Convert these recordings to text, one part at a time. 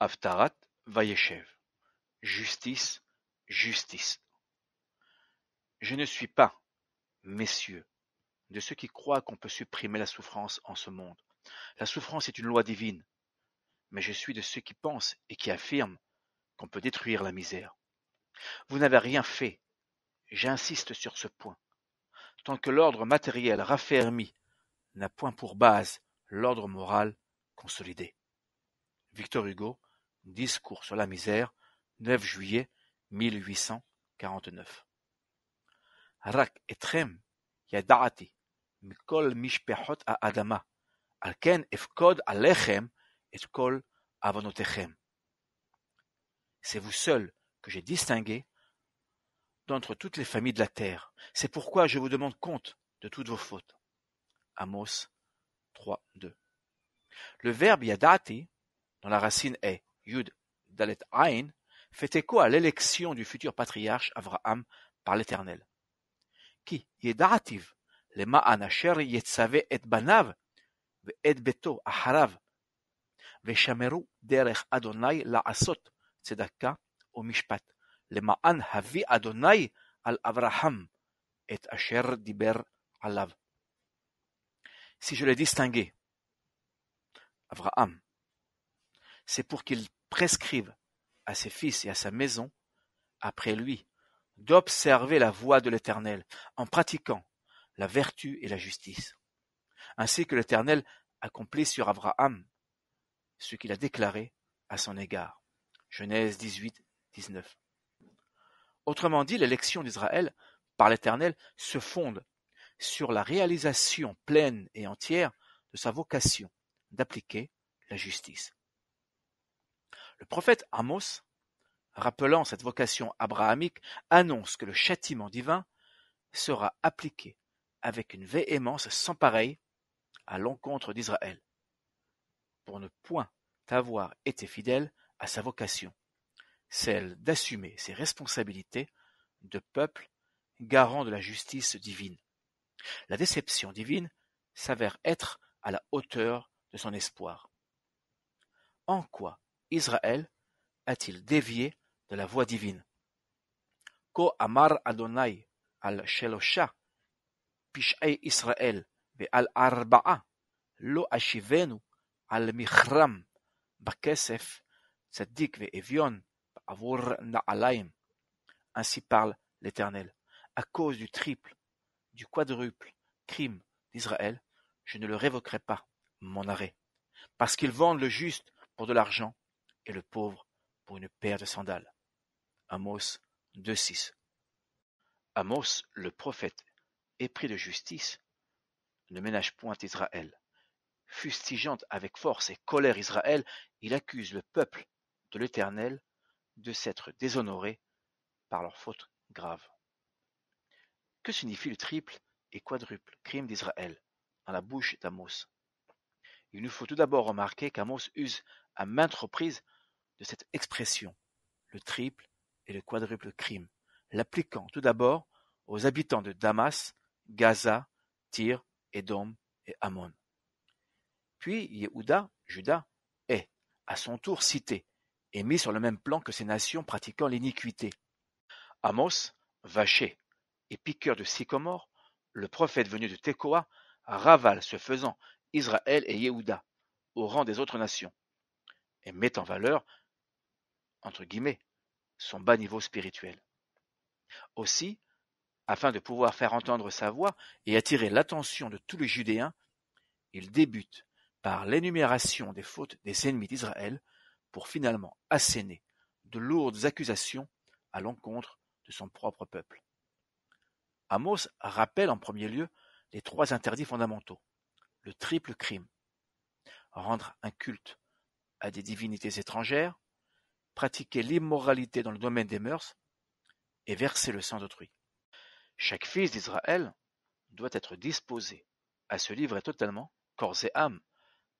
Avtarat Vayeshev. Justice Justice Je ne suis pas, messieurs, de ceux qui croient qu'on peut supprimer la souffrance en ce monde. La souffrance est une loi divine. Mais je suis de ceux qui pensent et qui affirment qu'on peut détruire la misère. Vous n'avez rien fait. J'insiste sur ce point. Tant que l'ordre matériel raffermi n'a point pour base l'ordre moral consolidé. Victor Hugo, Discours sur la misère, 9 juillet 1849 Rak etrem, C'est vous seul que j'ai distingué d'entre toutes les familles de la terre. C'est pourquoi je vous demande compte de toutes vos fautes. Amos 3, 2. Le verbe yadati dans la racine est Yud Dalet Ain, fait écho à l'élection du futur patriarche Avraham par l'Éternel. Qui le Ma'an Anasher Yetzave et Banav, Et Beto Aharav, Shameru Derech Adonai La Asot, Tzedaka, O Mishpat, le Maan Havi Adonai Al Avraham, Et Asher Diber Alav. Si je l'ai distingué, Avraham, c'est pour qu'il prescrivent à ses fils et à sa maison après lui d'observer la voie de l'Éternel en pratiquant la vertu et la justice, ainsi que l'Éternel accomplit sur Abraham ce qu'il a déclaré à son égard. Genèse 18, 19. Autrement dit, l'élection d'Israël par l'Éternel se fonde sur la réalisation pleine et entière de sa vocation d'appliquer la justice. Le prophète Amos, rappelant cette vocation abrahamique, annonce que le châtiment divin sera appliqué avec une véhémence sans pareille à l'encontre d'Israël, pour ne point avoir été fidèle à sa vocation, celle d'assumer ses responsabilités de peuple garant de la justice divine. La déception divine s'avère être à la hauteur de son espoir. En quoi Israël a-t-il dévié de la voie divine? Ainsi parle l'Éternel. À cause du triple, du quadruple crime d'Israël, je ne le révoquerai pas, mon arrêt. Parce qu'ils vendent le juste pour de l'argent, et le pauvre pour une paire de sandales. Amos 2.6 Amos, le prophète, épris de justice, ne ménage point Israël. Fustigeant avec force et colère Israël, il accuse le peuple de l'Éternel de s'être déshonoré par leurs fautes graves. Que signifie le triple et quadruple crime d'Israël dans la bouche d'Amos Il nous faut tout d'abord remarquer qu'Amos use à maintes reprises de cette expression le triple et le quadruple crime, l'appliquant tout d'abord aux habitants de Damas, Gaza, Tyr, Édom et Ammon. Puis Yehuda, Judas, est, à son tour cité, et mis sur le même plan que ces nations pratiquant l'iniquité. Amos, vaché et piqueur de sycomore, le prophète venu de Tekoa, ravale ce faisant Israël et Yehuda, au rang des autres nations, et met en valeur entre guillemets, son bas niveau spirituel. Aussi, afin de pouvoir faire entendre sa voix et attirer l'attention de tous les Judéens, il débute par l'énumération des fautes des ennemis d'Israël pour finalement asséner de lourdes accusations à l'encontre de son propre peuple. Amos rappelle en premier lieu les trois interdits fondamentaux, le triple crime, rendre un culte à des divinités étrangères, pratiquer l'immoralité dans le domaine des mœurs et verser le sang d'autrui. Chaque fils d'Israël doit être disposé à se livrer totalement, corps et âme,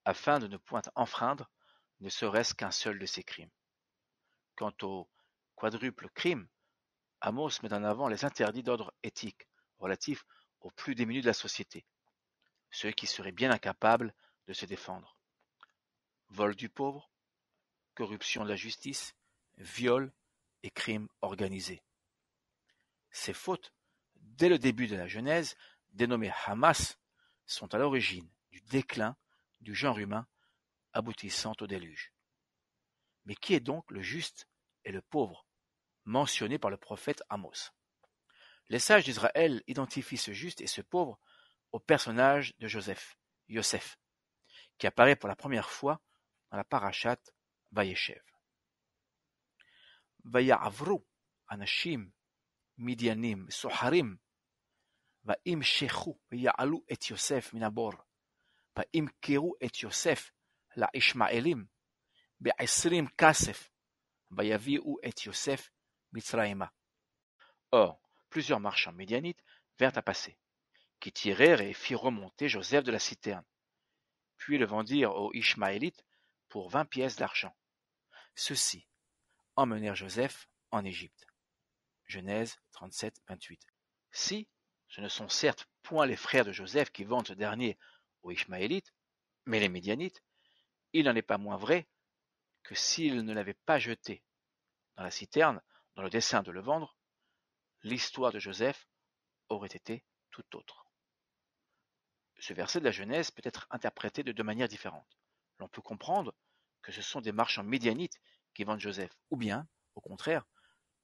afin de ne point enfreindre ne serait-ce qu'un seul de ces crimes. Quant au quadruple crime, Amos met en avant les interdits d'ordre éthique relatifs aux plus démunis de la société, ceux qui seraient bien incapables de se défendre. Vol du pauvre, corruption de la justice, viol et crimes organisés. Ces fautes, dès le début de la Genèse, dénommées Hamas, sont à l'origine du déclin du genre humain aboutissant au déluge. Mais qui est donc le juste et le pauvre mentionné par le prophète Amos Les sages d'Israël identifient ce juste et ce pauvre au personnage de Joseph, Yosef, qui apparaît pour la première fois dans la parachate וישב. ויעברו אנשים מדיינים, סוחרים, וימשכו ויעלו את יוסף מן הבור, וימכרו את יוסף לישמעאלים בעשרים כסף, ויביאו את יוסף מצרימה. Or, plusieurs marchands médianites vinrent à passer, qui tirèrent et firent remonter Joseph de la citerne, puis le vendirent aux Ishmaélites pour vingt pièces d'argent. Ceux-ci emmenèrent Joseph en Égypte. Genèse 37, 28. Si ce ne sont certes point les frères de Joseph qui vendent ce dernier aux Ishmaélites, mais les Médianites, il n'en est pas moins vrai que s'ils ne l'avaient pas jeté dans la citerne, dans le dessein de le vendre, l'histoire de Joseph aurait été tout autre. Ce verset de la Genèse peut être interprété de deux manières différentes l'on peut comprendre que ce sont des marchands médianites qui vendent Joseph, ou bien, au contraire,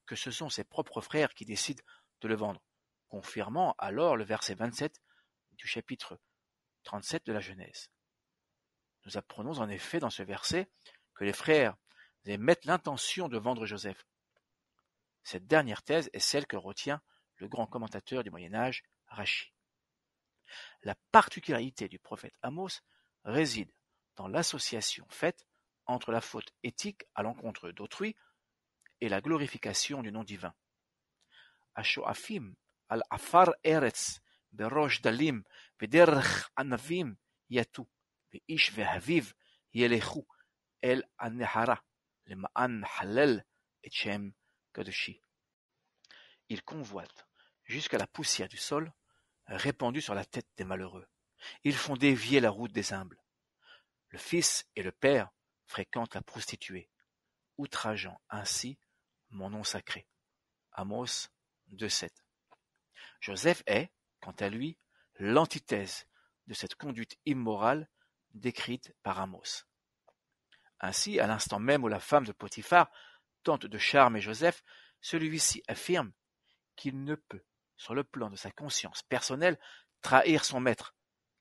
que ce sont ses propres frères qui décident de le vendre, confirmant alors le verset 27 du chapitre 37 de la Genèse. Nous apprenons en effet dans ce verset que les frères émettent l'intention de vendre Joseph. Cette dernière thèse est celle que retient le grand commentateur du Moyen Âge, Rachi. La particularité du prophète Amos réside dans l'association faite entre la faute éthique à l'encontre d'autrui et la glorification du nom divin. Ils convoitent jusqu'à la poussière du sol répandue sur la tête des malheureux. Ils font dévier la route des humbles. Le fils et le père fréquentent la prostituée, outrageant ainsi mon nom sacré. Amos 2.7 Joseph est, quant à lui, l'antithèse de cette conduite immorale décrite par Amos. Ainsi, à l'instant même où la femme de Potiphar tente de charmer Joseph, celui-ci affirme qu'il ne peut, sur le plan de sa conscience personnelle, trahir son maître,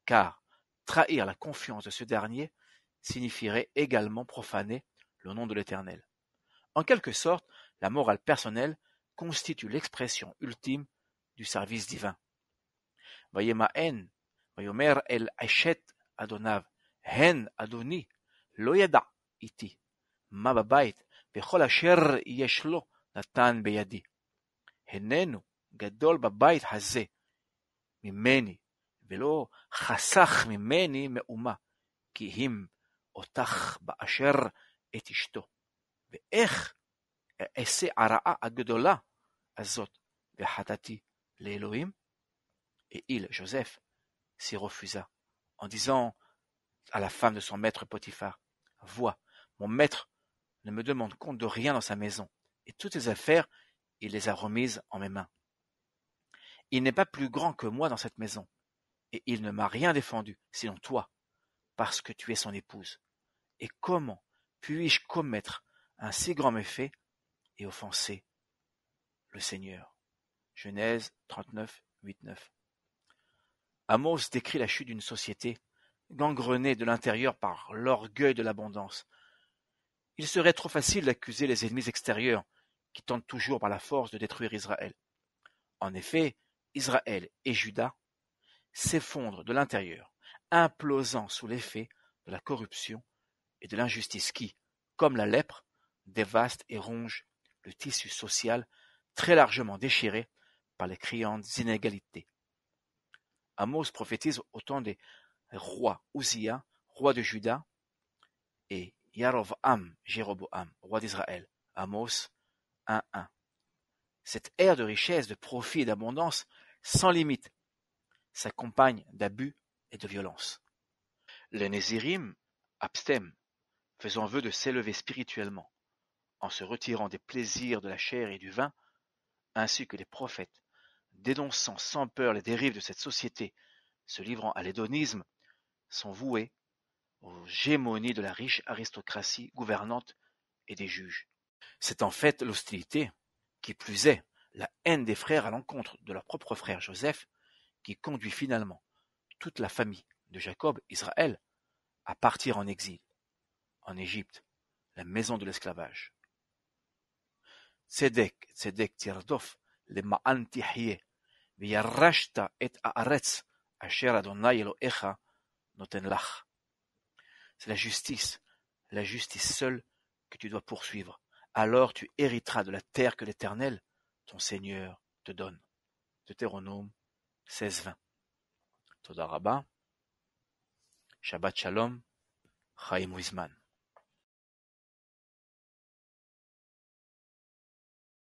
car Trahir la confiance de ce dernier signifierait également profaner le nom de l'Éternel. En quelque sorte, la morale personnelle constitue l'expression ultime du service divin. hen Vayomer el Hachet Adonav, Hen Adoni, Loyada iti, Mababait, Bechol asher yeshlo Natan beyadi. Henenu, Gadol babait haze. Mimeni, et il, Joseph, s'y refusa, en disant à la femme de son maître Potiphar, Vois, mon maître ne me demande compte de rien dans sa maison, et toutes ses affaires, il les a remises en mes mains. Il n'est pas plus grand que moi dans cette maison, et il ne m'a rien défendu, sinon toi, parce que tu es son épouse. Et comment puis-je commettre un si grand méfait et offenser le Seigneur Genèse 39, 8, 9. Amos décrit la chute d'une société gangrenée de l'intérieur par l'orgueil de l'abondance. Il serait trop facile d'accuser les ennemis extérieurs qui tentent toujours par la force de détruire Israël. En effet, Israël et Judas s'effondre de l'intérieur, implosant sous l'effet de la corruption et de l'injustice qui, comme la lèpre, dévaste et ronge le tissu social très largement déchiré par les criantes inégalités. Amos prophétise au temps des rois Uzziah, roi de Juda, et Yarovam, Jéroboam, roi d'Israël. Amos 1.1. Cette ère de richesse, de profit et d'abondance sans limite s'accompagne d'abus et de violences. Les Nézirim Abstem, faisant vœu de s'élever spirituellement, en se retirant des plaisirs de la chair et du vin, ainsi que les prophètes, dénonçant sans peur les dérives de cette société, se livrant à l'hédonisme, sont voués aux gémonies de la riche aristocratie gouvernante et des juges. C'est en fait l'hostilité, qui plus est, la haine des frères à l'encontre de leur propre frère Joseph, qui conduit finalement toute la famille de Jacob Israël à partir en exil, en Égypte, la maison de l'esclavage. C'est la justice, la justice seule que tu dois poursuivre. Alors tu hériteras de la terre que l'Éternel, ton Seigneur, te donne. Deutéronome 16-20. תודה רבה, שבת שלום, חיים וזמן.